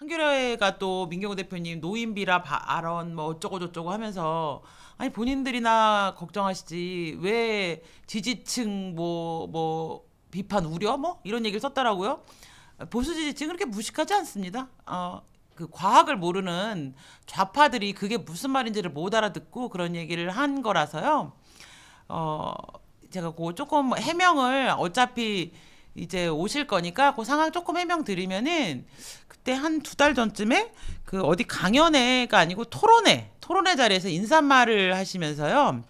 한겨레가 또 민경우 대표님 노인비라 발언 뭐 어쩌고저쩌고 하면서 아니 본인들이나 걱정하시지 왜 지지층 뭐뭐 뭐 비판 우려 뭐 이런 얘기를 썼더라고요. 보수 지지층 그렇게 무식하지 않습니다. 어, 그 과학을 모르는 좌파들이 그게 무슨 말인지를 못 알아듣고 그런 얘기를 한 거라서요. 어, 제가 그 조금 해명을 어차피 이제 오실 거니까 그 상황 조금 해명드리면은 그때 한 두 달 전쯤에 그 어디 강연회가 아니고 토론회 토론회 자리에서 인사말을 하시면서요.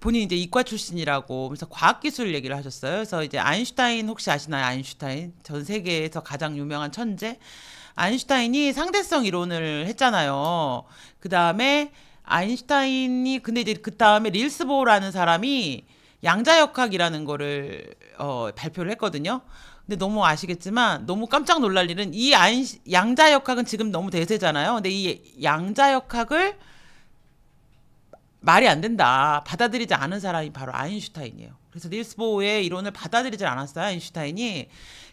본인 이제 이과 출신이라고 그래서 과학기술 얘기를 하셨어요. 그래서 이제 아인슈타인 혹시 아시나요? 아인슈타인 전 세계에서 가장 유명한 천재 아인슈타인이 상대성 이론을 했잖아요. 그 다음에 아인슈타인이 근데 이제 그 다음에 릴스보라는 사람이 양자역학이라는 거를 어, 발표를 했거든요. 근데 너무 아시겠지만 너무 깜짝 놀랄 일은 이 아인 양자역학은 지금 너무 대세잖아요. 근데 이 양자역학을 말이 안 된다. 받아들이지 않은 사람이 바로 아인슈타인이에요. 그래서 닐스 보의 이론을 받아들이지 않았어요. 아인슈타인이.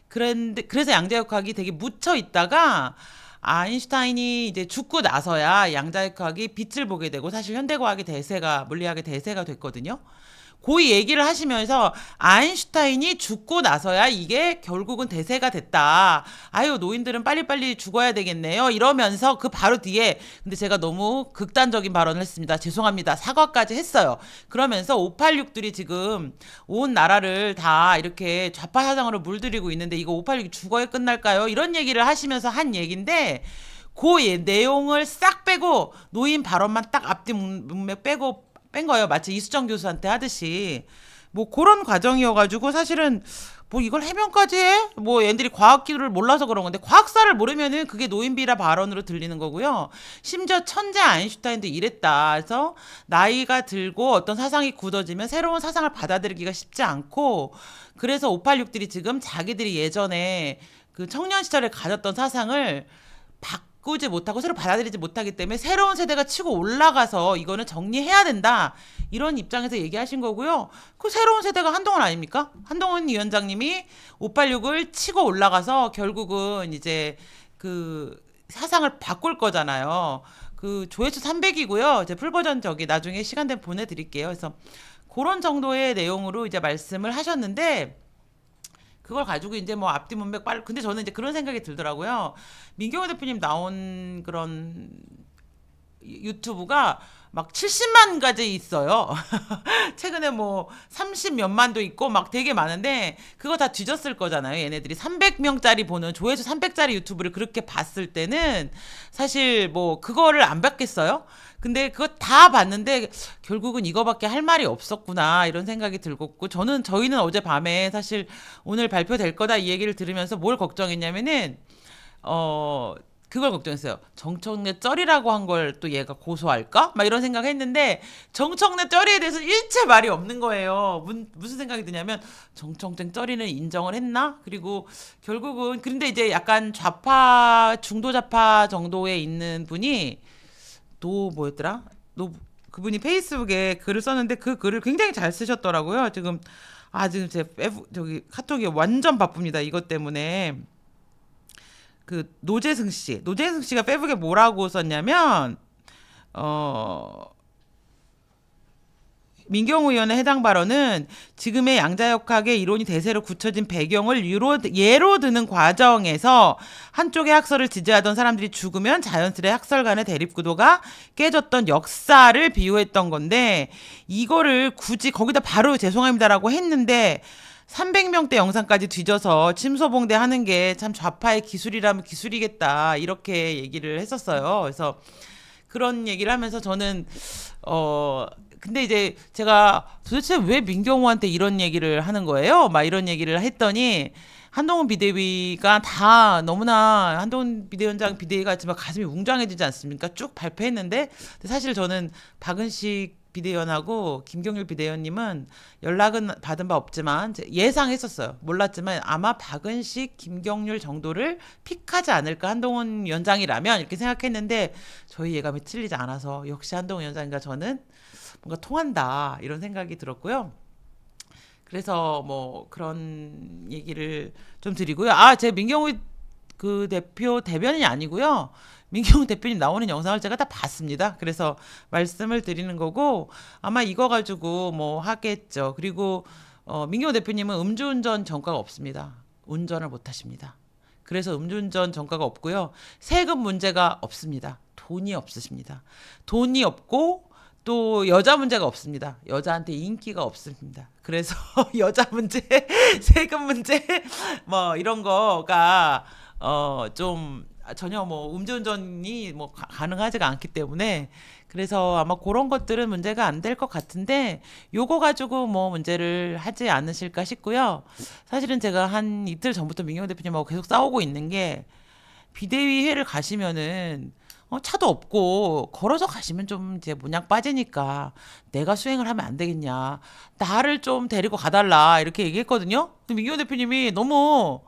그런데 그래서 양자역학이 되게 묻혀 있다가 아인슈타인이 이제 죽고 나서야 양자역학이 빛을 보게 되고 사실 현대과학의 대세가 물리학의 대세가 됐거든요. 고이 그 얘기를 하시면서 아인슈타인이 죽고 나서야 이게 결국은 대세가 됐다. 아유 노인들은 빨리빨리 죽어야 되겠네요. 이러면서 그 바로 뒤에 근데 제가 너무 극단적인 발언을 했습니다. 죄송합니다. 사과까지 했어요. 그러면서 586들이 지금 온 나라를 다 이렇게 좌파 사상으로 물들이고 있는데 이거 586이 죽어야 끝날까요? 이런 얘기를 하시면서 한얘긴인데그 예, 내용을 싹 빼고 노인 발언만 딱 앞뒤 문맥 빼고 뺀 거예요. 마치 이수정 교수한테 하듯이. 뭐 그런 과정이어가지고 사실은 뭐 이걸 해명까지 해? 뭐 얘들이 과학기술을 몰라서 그런 건데 과학사를 모르면은 그게 노인비라 발언으로 들리는 거고요. 심지어 천재 아인슈타인도 이랬다. 그래서 나이가 들고 어떤 사상이 굳어지면 새로운 사상을 받아들이기가 쉽지 않고 그래서 586들이 지금 자기들이 예전에 그 청년 시절에 가졌던 사상을 바 바꾸지 못하고 새로 받아들이지 못하기 때문에 새로운 세대가 치고 올라가서 이거는 정리해야 된다. 이런 입장에서 얘기하신 거고요. 그 새로운 세대가 한동훈 아닙니까? 한동훈 위원장님이 586을 치고 올라가서 결국은 이제 그 사상을 바꿀 거잖아요. 그 조회수 300이고요. 이제 풀버전 저기 나중에 시간 되면 보내드릴게요. 그래서 그런 정도의 내용으로 이제 말씀을 하셨는데 그걸 가지고 이제 뭐 앞뒤 문맥 빨 근데 저는 이제 그런 생각이 들더라고요. 민경호 대표님 나온 그런 유튜브가 막 70만 가지 있어요. 최근에 뭐 30 몇만도 있고 막 되게 많은데 그거 다 뒤졌을 거잖아요. 얘네들이 300명짜리 보는 조회수 300짜리 유튜브를 그렇게 봤을 때는 사실 뭐 그거를 안 받겠어요? 근데 그거 다 봤는데 결국은 이거밖에 할 말이 없었구나 이런 생각이 들었고 저는 저희는 어제 밤에 사실 오늘 발표될 거다 이 얘기를 들으면서 뭘 걱정했냐면은 어 그걸 걱정했어요. 정청래 쩔이라고 한 걸 또 얘가 고소할까? 막 이런 생각했는데 정청래 쩔이에 대해서 일체 말이 없는 거예요. 문, 무슨 생각이 드냐면 정청래 쩔이는 인정을 했나? 그리고 결국은 그런데 이제 약간 좌파 중도 좌파 정도에 있는 분이 노 뭐였더라? 노 그분이 페이스북에 글을 썼는데 그 글을 굉장히 잘 쓰셨더라고요. 지금 아 지금 제 저기 카톡이 완전 바쁩니다. 이것 때문에. 그 노재승 씨, 노재승 씨가 페북에 뭐라고 썼냐면 어. 민경우 의원의 해당 발언은 지금의 양자역학의 이론이 대세로 굳혀진 배경을 유로, 예로 드는 과정에서 한쪽의 학설을 지지하던 사람들이 죽으면 자연스레 학설 간의 대립구도가 깨졌던 역사를 비유했던 건데 이거를 굳이 거기다 바로 죄송합니다라고 했는데 300명대 영상까지 뒤져서 침소봉대 하는 게 참 좌파의 기술이라면 기술이겠다 이렇게 얘기를 했었어요. 그래서 그런 얘기를 하면서 저는 어 근데 이제 제가 도대체 왜 민경호한테 이런 얘기를 하는 거예요? 막 이런 얘기를 했더니 한동훈 비대위가 다 너무나 한동훈 비대위원장 비대위가 지만 가슴이 웅장해지지 않습니까? 쭉 발표했는데 사실 저는 박은식 비대위원하고 김경률 비대위원님은 연락은 받은 바 없지만 예상했었어요. 몰랐지만 아마 박은식, 김경률 정도를 픽하지 않을까 한동훈 위원장이라면 이렇게 생각했는데 저희 예감이 틀리지 않아서 역시 한동훈 위원장과 저는 뭔가 통한다 이런 생각이 들었고요. 그래서 뭐 그런 얘기를 좀 드리고요. 아, 제 민경우 그 대표 대변인이 아니고요. 민경 대표님 나오는 영상을 제가 다 봤습니다. 그래서 말씀을 드리는 거고 아마 이거 가지고 뭐 하겠죠. 그리고 어, 민경 대표님은 음주운전 전과가 없습니다. 운전을 못 하십니다. 그래서 음주운전 전과가 없고요. 세금 문제가 없습니다. 돈이 없으십니다. 돈이 없고 또 여자 문제가 없습니다. 여자한테 인기가 없습니다. 그래서 여자 문제, 세금 문제 뭐 이런 거가 어좀 아, 전혀 뭐 음주운전이 뭐 가능하지가 않기 때문에 그래서 아마 그런 것들은 문제가 안 될 것 같은데 요거 가지고 뭐 문제를 하지 않으실까 싶고요. 사실은 제가 한 이틀 전부터 민경 대표님하고 계속 싸우고 있는 게 비대위회를 가시면은 어, 차도 없고 걸어서 가시면 좀 이제 문양 빠지니까 내가 수행을 하면 안 되겠냐 나를 좀 데리고 가달라 이렇게 얘기했거든요. 근데 민경 대표님이 너무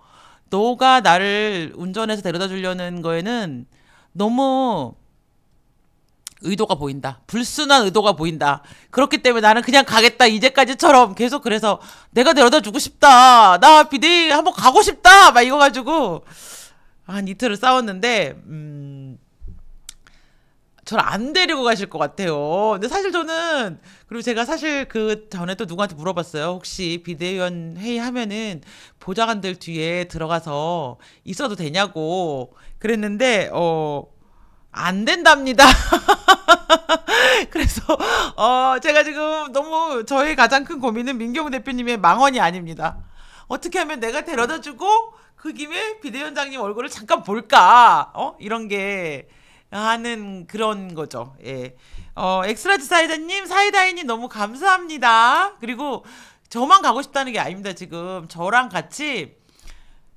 너가 나를 운전해서 데려다 주려는 거에는 너무 의도가 보인다. 불순한 의도가 보인다. 그렇기 때문에 나는 그냥 가겠다. 이제까지처럼 계속 그래서 내가 데려다 주고 싶다. 나비디이 한번 가고 싶다. 막 이거 가지고 한 이틀을 싸웠는데 음 저를 안 데리고 가실 것 같아요. 근데 사실 저는 그리고 제가 사실 그 전에 또 누구한테 물어봤어요. 혹시 비대위원 회의 하면은 보좌관들 뒤에 들어가서 있어도 되냐고 그랬는데 어. 안 된답니다. 그래서 어 제가 지금 너무 저의 가장 큰 고민은 민경우 대표님의 망언이 아닙니다. 어떻게 하면 내가 데려다주고 그 김에 비대위원장님 얼굴을 잠깐 볼까? 어 이런 게 하는 그런 거죠. 예. 어, 엑스라지 사이다님, 사이다이님 너무 감사합니다. 그리고 저만 가고 싶다는 게 아닙니다, 지금. 저랑 같이,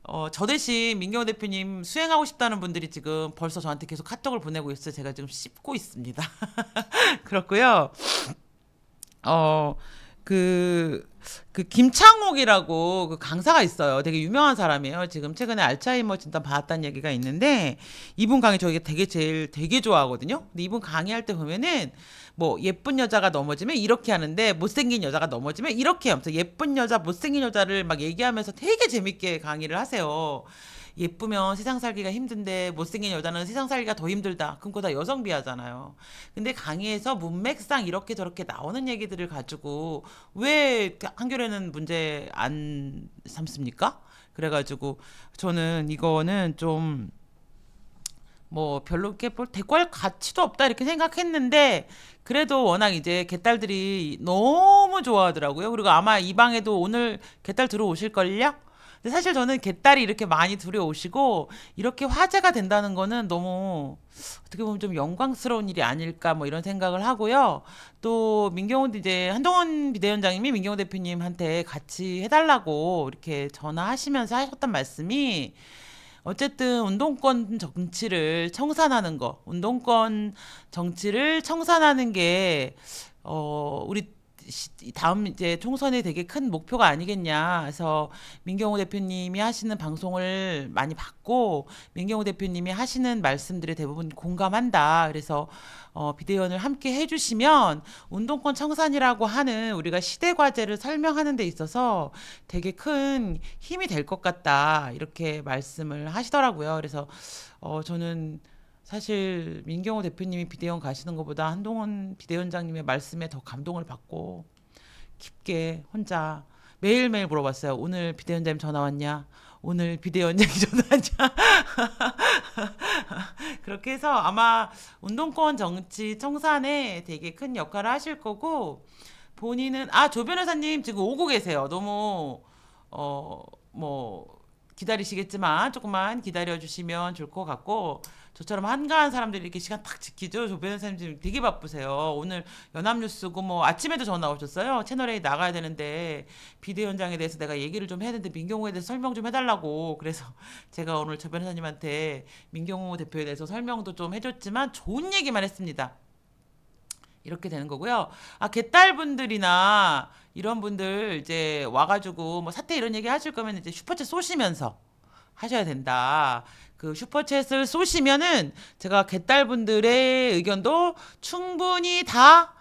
어, 저 대신 민경 대표님 수행하고 싶다는 분들이 지금 벌써 저한테 계속 카톡을 보내고 있어요. 제가 지금 씹고 있습니다. 그렇고요 어, 그, 그 김창옥이라고 그 강사가 있어요. 되게 유명한 사람이에요. 지금 최근에 알츠하이머 진단 받았다는 얘기가 있는데 이분 강의 저희 되게 제일 되게 좋아하거든요. 근데 이분 강의할 때 보면은 뭐 예쁜 여자가 넘어지면 이렇게 하는데 못생긴 여자가 넘어지면 이렇게 하면서 예쁜 여자 못생긴 여자를 막 얘기하면서 되게 재밌게 강의를 하세요. 예쁘면 세상 살기가 힘든데 못생긴 여자는 세상 살기가 더 힘들다. 그럼 그거 다 여성비하잖아요. 근데 강의에서 문맥상 이렇게 저렇게 나오는 얘기들을 가지고 왜 한결에는 문제 안 삼습니까? 그래가지고 저는 이거는 좀 뭐 별로 이렇게 볼 대꾸할 가치도 없다 이렇게 생각했는데 그래도 워낙 이제 개딸들이 너무 좋아하더라고요. 그리고 아마 이 방에도 오늘 개딸 들어오실걸요? 근데 사실 저는 개딸이 이렇게 많이 들여오시고 이렇게 화제가 된다는 거는 너무 어떻게 보면 좀 영광스러운 일이 아닐까 뭐 이런 생각을 하고요. 또 민경훈 이제 한동훈 비대위원장님이 민경훈 대표님한테 같이 해달라고 이렇게 전화하시면서 하셨던 말씀이 어쨌든 운동권 정치를 청산하는 거, 운동권 정치를 청산하는 게 어, 우리 다음 이제 총선이 되게 큰 목표가 아니겠냐. 그래서 민경호 대표님이 하시는 방송을 많이 봤고 민경호 대표님이 하시는 말씀들에 대부분 공감한다. 그래서 어, 비대위원을 함께 해주시면 운동권 청산이라고 하는 우리가 시대 과제를 설명하는 데 있어서 되게 큰 힘이 될 것 같다 이렇게 말씀을 하시더라고요. 그래서 어, 저는 사실 민경호 대표님이 비대위원 가시는 것보다 한동훈 비대위원장님의 말씀에 더 감동을 받고 깊게 혼자 매일매일 물어봤어요. 오늘 비대위원장님 전화 왔냐? 오늘 비대위원장이 전화 왔냐? 그렇게 해서 아마 운동권 정치 청산에 되게 큰 역할을 하실 거고 본인은 아 조 변호사님 지금 오고 계세요. 너무 어 뭐 기다리시겠지만 조금만 기다려 주시면 좋을 것 같고 저처럼 한가한 사람들이 이렇게 시간 탁 지키죠. 조 변호사님 지금 되게 바쁘세요. 오늘 연합뉴스고 뭐 아침에도 전화 오셨어요. 채널에 나가야 되는데 비대 현장에 대해서 내가 얘기를 좀 해야 되는데 민경호에 대해서 설명 좀 해달라고 그래서 제가 오늘 조 변호사님한테 민경호 대표에 대해서 설명도 좀 해줬지만 좋은 얘기만 했습니다. 이렇게 되는 거고요. 아, 개딸분들이나 이런 분들 이제 와가지고 뭐 사태 이런 얘기 하실 거면 이제 슈퍼챗 쏘시면서 하셔야 된다. 그 슈퍼챗을 쏘시면은 제가 개딸분들의 의견도 충분히 다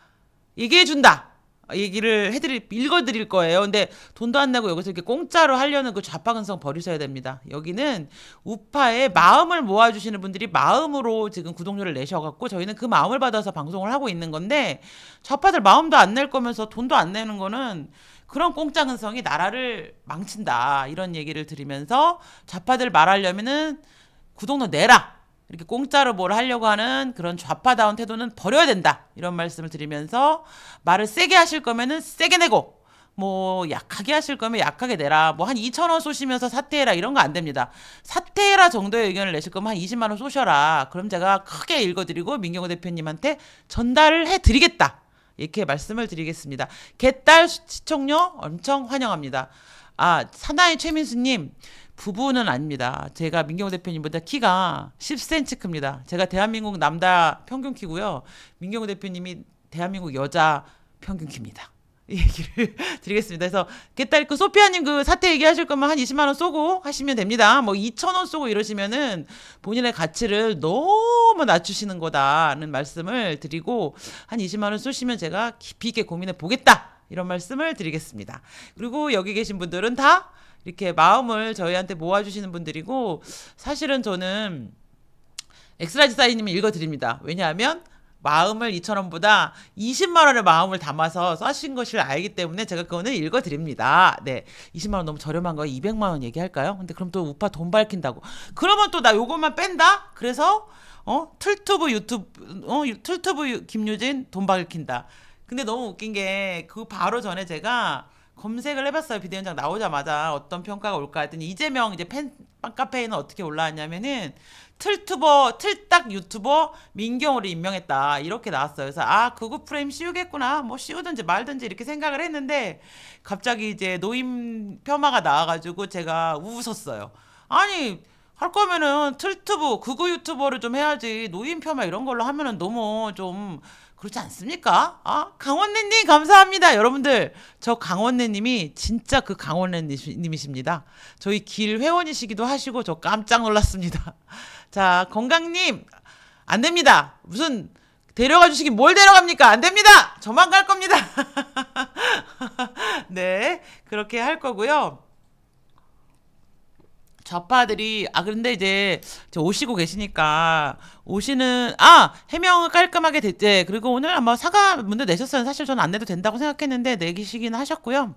얘기해 준다. 얘기를 해드릴 읽어드릴 거예요. 근데 돈도 안 내고 여기서 이렇게 공짜로 하려는 그 좌파근성 버리셔야 됩니다. 여기는 우파의 마음을 모아주시는 분들이 마음으로 지금 구독료를 내셔갖고 저희는 그 마음을 받아서 방송을 하고 있는 건데 좌파들 마음도 안 낼 거면서 돈도 안 내는 거는 그런 공짜 근성이 나라를 망친다 이런 얘기를 들으면서 좌파들 말하려면은 구독료 내라 이렇게 공짜로 뭘 하려고 하는 그런 좌파다운 태도는 버려야 된다 이런 말씀을 드리면서 말을 세게 하실 거면은 세게 내고 뭐 약하게 하실 거면 약하게 내라 뭐 한 2천 원 쏘시면서 사퇴해라 이런 거 안 됩니다 사퇴해라 정도의 의견을 내실 거면 한 20만 원 쏘셔라 그럼 제가 크게 읽어드리고 민경호 대표님한테 전달을 해드리겠다 이렇게 말씀을 드리겠습니다. 개딸 시청료 엄청 환영합니다. 아 사나이 최민수님 부부는 아닙니다. 제가 민경호 대표님보다 키가 10cm 큽니다. 제가 대한민국 남자 평균 키고요. 민경호 대표님이 대한민국 여자 평균 키입니다. 얘기를 드리겠습니다. 그래서 깨딸 그 소피아님 그 사태 얘기하실 거면 한 20만 원 쏘고 하시면 됩니다. 뭐 2천 원 쏘고 이러시면은 본인의 가치를 너무 낮추시는 거다는 말씀을 드리고 한 20만 원 쏘시면 제가 깊이 있게 고민해 보겠다 이런 말씀을 드리겠습니다. 그리고 여기 계신 분들은 다 이렇게 마음을 저희한테 모아주시는 분들이고 사실은 저는 엑스라지 사이님을 읽어드립니다. 왜냐하면 마음을 이천원보다 20만원의 마음을 담아서 써신 것을 알기 때문에 제가 그거는 읽어드립니다. 네. 20만원 너무 저렴한 거 200만원 얘기할까요? 근데 그럼 또 우파 돈 밝힌다고. 그러면 또 나 요것만 뺀다? 그래서, 어? 툴투브 유튜브, 어? 툴투브 김유진 돈 밝힌다. 근데 너무 웃긴 게 그 바로 전에 제가 검색을 해봤어요. 비대위원장 나오자마자 어떤 평가가 올까 했더니 이재명 이제 팬, 빵카페에는 어떻게 올라왔냐면은 틀투버 틀딱 유튜버 민경우를 임명했다 이렇게 나왔어요 그래서 아 그거 프레임 씌우겠구나 뭐 씌우든지 말든지 이렇게 생각을 했는데 갑자기 이제 노임 폄하가 나와가지고 제가 웃었어요 아니 할 거면은 틀투브 그거 유튜버를 좀 해야지 노인 폄하 이런 걸로 하면은 너무 좀 그렇지 않습니까? 아, 강원래님 감사합니다. 여러분들 저 강원래님이 진짜 그 강원래님이십니다. 저희 길 회원이시기도 하시고 저 깜짝 놀랐습니다. 자 건강님 안 됩니다. 무슨 데려가 주시기뭘 데려갑니까? 안 됩니다. 저만 갈 겁니다. 네 그렇게 할 거고요. 좌파들이 아 그런데 이제 오시고 계시니까 오시는 아 해명을 깔끔하게 됐대 예, 그리고 오늘 아마 사과 문제 내셨으면 사실 저는 안 내도 된다고 생각했는데 내기시긴 하셨고요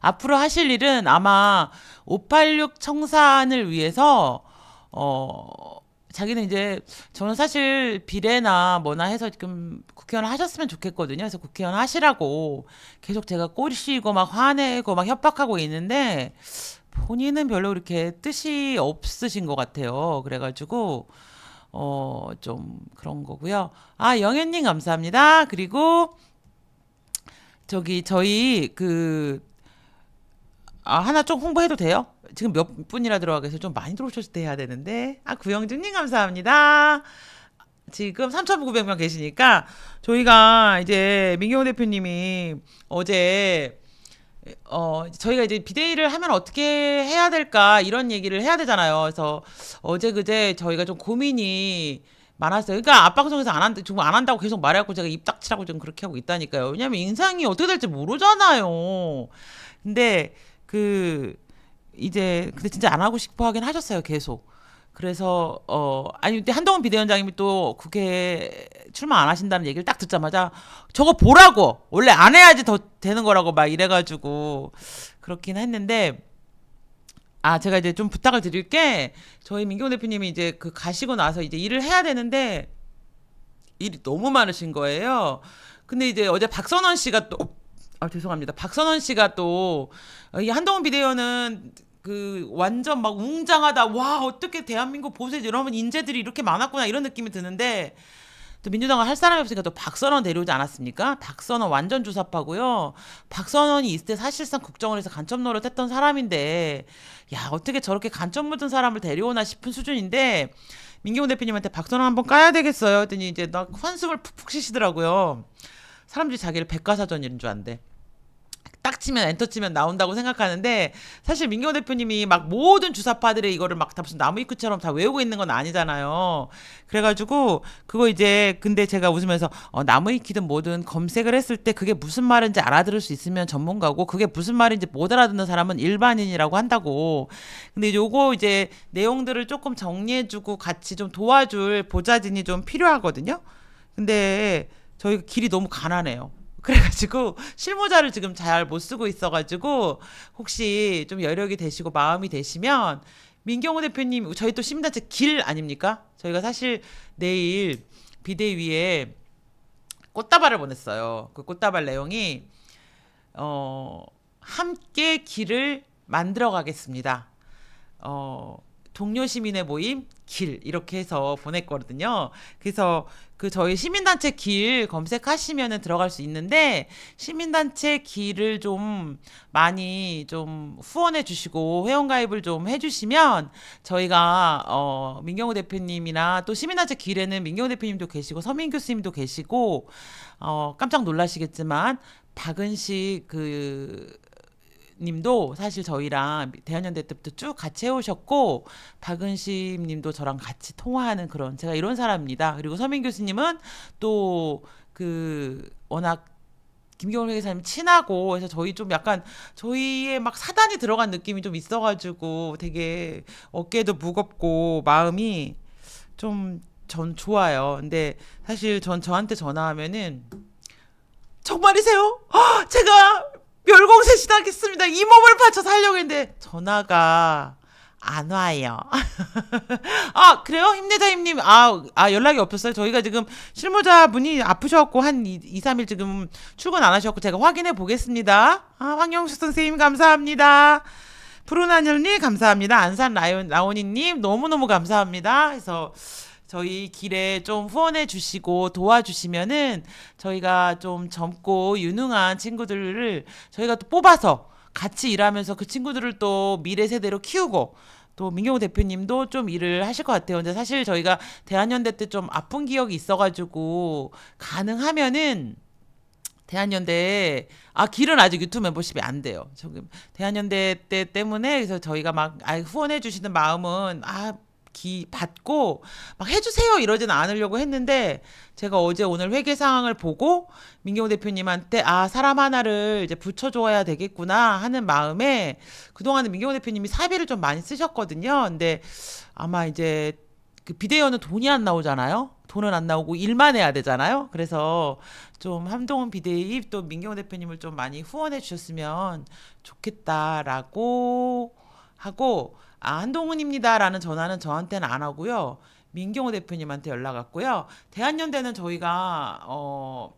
앞으로 하실 일은 아마 586 청산을 위해서 어 자기는 이제 저는 사실 비례나 뭐나 해서 지금 국회의원 하셨으면 좋겠거든요. 그래서 국회의원 하시라고 계속 제가 꼬시고 막 화내고 막 협박하고 있는데 본인은 별로 그렇게 뜻이 없으신 것 같아요. 그래가지고 어좀 그런 거고요. 아 영현님 감사합니다. 그리고 저기 저희 그 아, 하나 좀 홍보해도 돼요? 지금 몇 분이나 들어가 계세요? 좀 많이 들어오셨을 때 해야 되는데. 아, 구영진님 감사합니다. 지금 3,900명 계시니까 저희가 이제 민경호 대표님이 어제 어, 저희가 이제 비대위를 하면 어떻게 해야 될까 이런 얘기를 해야 되잖아요. 그래서 어제 그제 저희가 좀 고민이 많았어요. 그러니까 앞방송에서 안 한다, 좀안 한다고 계속 말해갖고 제가 입 닥치라고 좀 그렇게 하고 있다니까요. 왜냐면 인상이 어떻게 될지 모르잖아요. 근데 그 이제 근데 진짜 안 하고 싶어 하긴 하셨어요. 계속. 그래서 어 아니 근데 한동훈 비대위원장님이 또 국회에 출마 안 하신다는 얘기를 딱 듣자마자 저거 보라고 원래 안 해야지 더 되는 거라고 막 이래가지고 그렇긴 했는데 아 제가 이제 좀 부탁을 드릴 게 저희 민경 대표님이 이제 그 가시고 나서 이제 일을 해야 되는데 일이 너무 많으신 거예요. 근데 이제 어제 박선원 씨가 또 아, 죄송합니다. 박선원 씨가 또, 이 한동훈 비대위원은 그 완전 막 웅장하다 와 어떻게 대한민국 보세요 이러면 인재들이 이렇게 많았구나 이런 느낌이 드는데 또 민주당은 할 사람이 없으니까 또 박선원 데려오지 않았습니까? 박선원 완전 주사파고요. 박선원이 있을 때 사실상 국정원에서 간첩 노릇했던 사람인데 야 어떻게 저렇게 간첩 묻은 사람을 데려오나 싶은 수준인데 민경훈 대표님한테 박선원 한번 까야 되겠어요. 했더니 이제 나 환승을 푹푹 쉬시더라고요. 사람들이 자기를 백과사전인 줄 안대. 딱 치면 엔터 치면 나온다고 생각하는데 사실 민경호 대표님이 막 모든 주사파들의 이거를 막 다 무슨 나무 입구처럼 다 외우고 있는 건 아니잖아요. 그래가지고 그거 이제 근데 제가 웃으면서 어, 나무 익히든 뭐든 검색을 했을 때 그게 무슨 말인지 알아들을 수 있으면 전문가고 그게 무슨 말인지 못 알아듣는 사람은 일반인이라고 한다고. 근데 요거 이제 내용들을 조금 정리해주고 같이 좀 도와줄 보좌진이 좀 필요하거든요. 근데 저희 길이 너무 가난해요. 그래가지고 실무자를 지금 잘 못 쓰고 있어가지고 혹시 좀 여력이 되시고 마음이 되시면 민경호 대표님 저희 또 시민단체 길 아닙니까? 저희가 사실 내일 비대위에 꽃다발을 보냈어요. 그 꽃다발 내용이 어 함께 길을 만들어 가겠습니다. 어 동료 시민의 모임 길 이렇게 해서 보냈거든요. 그래서 그 저희 시민단체 길 검색하시면은 들어갈 수 있는데 시민단체 길을 좀 많이 좀 후원해 주시고 회원가입을 좀 해주시면 저희가 어 민경우 대표님이나 또 시민단체 길에는 민경우 대표님도 계시고 서민 교수님도 계시고 어 깜짝 놀라시겠지만 박은식 그 님도 사실 저희랑 대한연대 때부터 쭉 같이 해오셨고 박은심 님도 저랑 같이 통화하는 그런 제가 이런 사람입니다. 그리고 서민 교수님은 또 그 워낙 김경훈 회계사님 친하고 해서 저희 좀 약간 저희의 막 사단이 들어간 느낌이 좀 있어가지고 되게 어깨도 무겁고 마음이 좀 전 좋아요. 근데 사실 전 저한테 전화하면은 정말이세요? 아, 제가 열공세 지나겠습니다. 이 몸을 바쳐 살려고 했는데 전화가 안 와요. 아, 그래요? 힘내자, 힘님. 아, 아, 연락이 없었어요. 저희가 지금 실무자분이 아프셨고, 한 2, 3일 지금 출근 안 하셨고, 제가 확인해 보겠습니다. 아, 황영수 선생님, 감사합니다. 푸른 하늘님, 감사합니다. 안산 라온라님 너무너무 감사합니다. 그래서, 저희 길에 좀 후원해 주시고 도와주시면은 저희가 좀 젊고 유능한 친구들을 저희가 또 뽑아서 같이 일하면서 그 친구들을 또 미래 세대로 키우고 또 민경호 대표님도 좀 일을 하실 것 같아요. 근데 사실 저희가 대한연대 때 좀 아픈 기억이 있어가지고 가능하면은 대한연대아 길은 아직 유튜브 멤버십이 안 돼요. 저기 대한연대 때 때문에 그래서 저희가 막 아, 후원해 주시는 마음은 아기 받고 막 해주세요 이러진 않으려고 했는데 제가 어제 오늘 회계 상황을 보고 민경호 대표님한테 아 사람 하나를 이제 붙여줘야 되겠구나 하는 마음에 그동안은 민경호 대표님이 사비를 좀 많이 쓰셨거든요. 근데 아마 이제 그 비대위원은 돈이 안 나오잖아요. 돈은 안 나오고 일만 해야 되잖아요. 그래서 좀 함동훈 비대위 또 민경호 대표님을 좀 많이 후원해 주셨으면 좋겠다라고 하고 아, 한동훈입니다라는 전화는 저한테는 안 하고요. 민경호 대표님한테 연락 왔고요. 대한연대는 저희가 어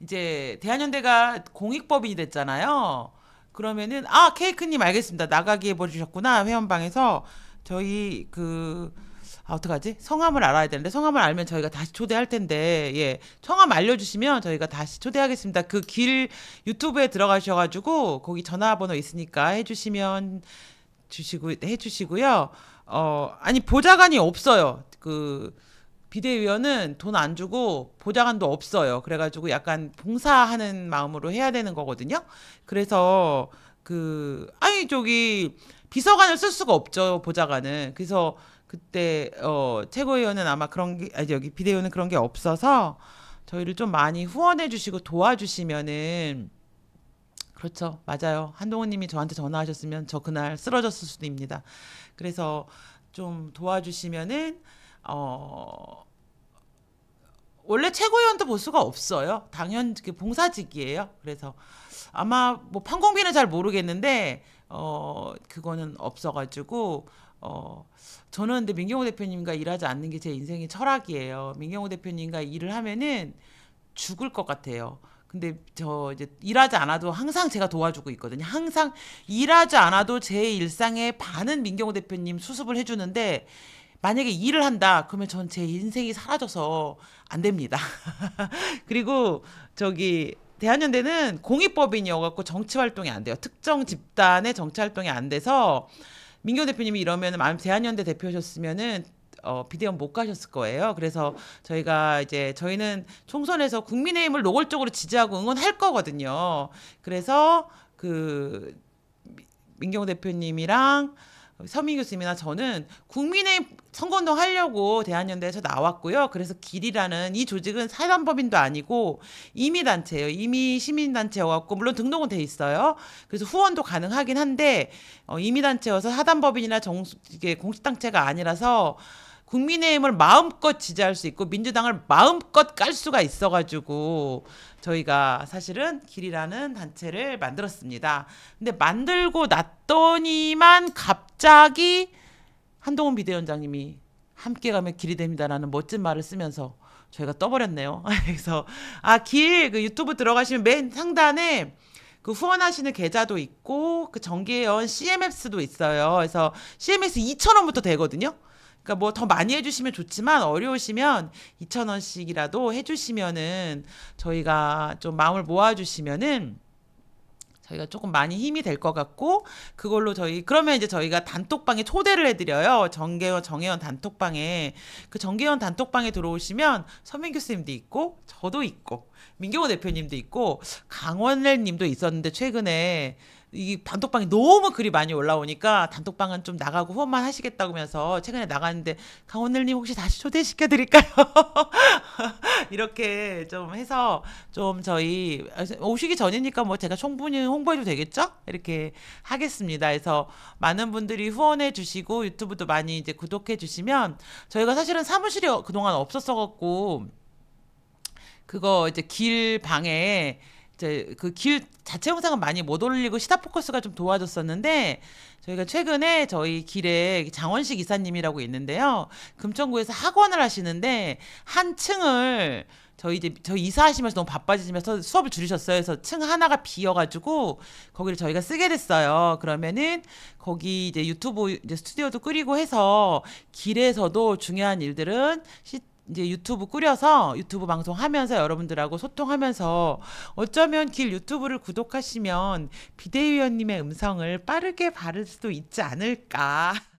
이제 대한연대가 공익법인이 됐잖아요. 그러면은 아 케이크님 알겠습니다. 나가기 해버리셨구나 회원방에서 저희 그 아, 어떡하지? 성함을 알아야 되는데, 성함을 알면 저희가 다시 초대할 텐데, 예. 성함 알려주시면 저희가 다시 초대하겠습니다. 그 길 유튜브에 들어가셔가지고, 거기 전화번호 있으니까 해주시면 주시고 해주시고요. 어 아니 보좌관이 없어요. 그 비대위원은 돈 안 주고 보좌관도 없어요. 그래가지고 약간 봉사하는 마음으로 해야 되는 거거든요. 그래서 그 아니 저기 비서관을 쓸 수가 없죠 보좌관은. 그래서 그때 어 최고위원은 아마 그런 게 아니 여기 비대위원은 그런 게 없어서 저희를 좀 많이 후원해 주시고 도와주시면은. 그렇죠. 맞아요. 한동훈 님이 저한테 전화하셨으면 저 그날 쓰러졌을 수도 입니다. 그래서 좀 도와주시면은 어 원래 최고위원도 볼수가 없어요. 당연 그 봉사직이에요. 그래서 아마 뭐 판공비는 잘 모르겠는데 어 그거는 없어 가지고 어, 저는 근데 민경호 대표님과 일하지 않는 게 제 인생의 철학이에요. 민경호 대표님과 일을 하면은 죽을 것 같아요. 근데 저 이제 일하지 않아도 항상 제가 도와주고 있거든요. 항상 일하지 않아도 제 일상의 반은 민경호 대표님 수습을 해주는데 만약에 일을 한다 그러면 전 제 인생이 사라져서 안 됩니다. 그리고 저기 대한연대는 공익법인이어갖고 정치 활동이 안 돼요. 특정 집단의 정치 활동이 안 돼서 민경 대표님이 이러면 은 대한연대 대표셨으면은 어, 비대면못 가셨을 거예요. 그래서 저희가 이제 저희는 총선에서 국민의힘을 노골적으로 지지하고 응원할 거거든요. 그래서 그 민경 대표님이랑 서민 교수님이나 저는 국민의 선거운동 하려고 대한연대에서 나왔고요. 그래서 길이라는 이 조직은 사단법인도 아니고 임의단체예요. 임의 시민단체여갖고 물론 등록은 돼 있어요. 그래서 후원도 가능하긴 한데 어, 임의단체여서 사단법인이나 정 이게 공식단체가 아니라서 국민의힘을 마음껏 지지할 수 있고 민주당을 마음껏 깔 수가 있어가지고 저희가 사실은 길이라는 단체를 만들었습니다. 근데 만들고 났더니만 갑자기 한동훈 비대위원장님이 함께 가면 길이 됩니다라는 멋진 말을 쓰면서 저희가 떠버렸네요. 그래서 아 길 그 유튜브 들어가시면 맨 상단에 그 후원하시는 계좌도 있고 그 정기회원 CMS도 있어요. 그래서 CMS 2,000원부터 되거든요. 그러니까 뭐 더 많이 해주시면 좋지만 어려우시면 2천 원씩이라도 해주시면은 저희가 좀 마음을 모아주시면은. 저희가 조금 많이 힘이 될 것 같고 그걸로 저희 그러면 이제 저희가 단톡방에 초대를 해드려요 정계원 정혜원 단톡방에 그 정계원 단톡방에 들어오시면 서민 교수님도 있고 저도 있고 민경호 대표님도 있고 강원래님도 있었는데 최근에 이 단톡방이 너무 글이 많이 올라오니까 단톡방은 좀 나가고 후원만 하시겠다고 하면서 최근에 나갔는데 강원늘님 혹시 다시 초대시켜 드릴까요? 이렇게 좀 해서 좀 저희 오시기 전이니까 뭐 제가 충분히 홍보해도 되겠죠? 이렇게 하겠습니다. 그래서 많은 분들이 후원해 주시고 유튜브도 많이 이제 구독해 주시면 저희가 사실은 사무실이 어, 그동안 없었어 갖고 그거 이제 길 방에 이제 그 길 자체 영상은 많이 못 올리고 시사 포커스가 좀 도와줬었는데 저희가 최근에 저희 길에 장원식 이사님이라고 있는데요. 금천구에서 학원을 하시는데 한 층을 저희 이제 저희 이사하시면서 너무 바빠지시면서 수업을 줄이셨어요. 그래서 층 하나가 비어가지고 거기를 저희가 쓰게 됐어요. 그러면은 거기 이제 유튜브 이제 스튜디오도 끓이고 해서 길에서도 중요한 일들은 시, 이제 유튜브 꾸려서 유튜브 방송하면서 여러분들하고 소통하면서 어쩌면 길 유튜브를 구독하시면 비대위원님의 음성을 빠르게 바를 수도 있지 않을까.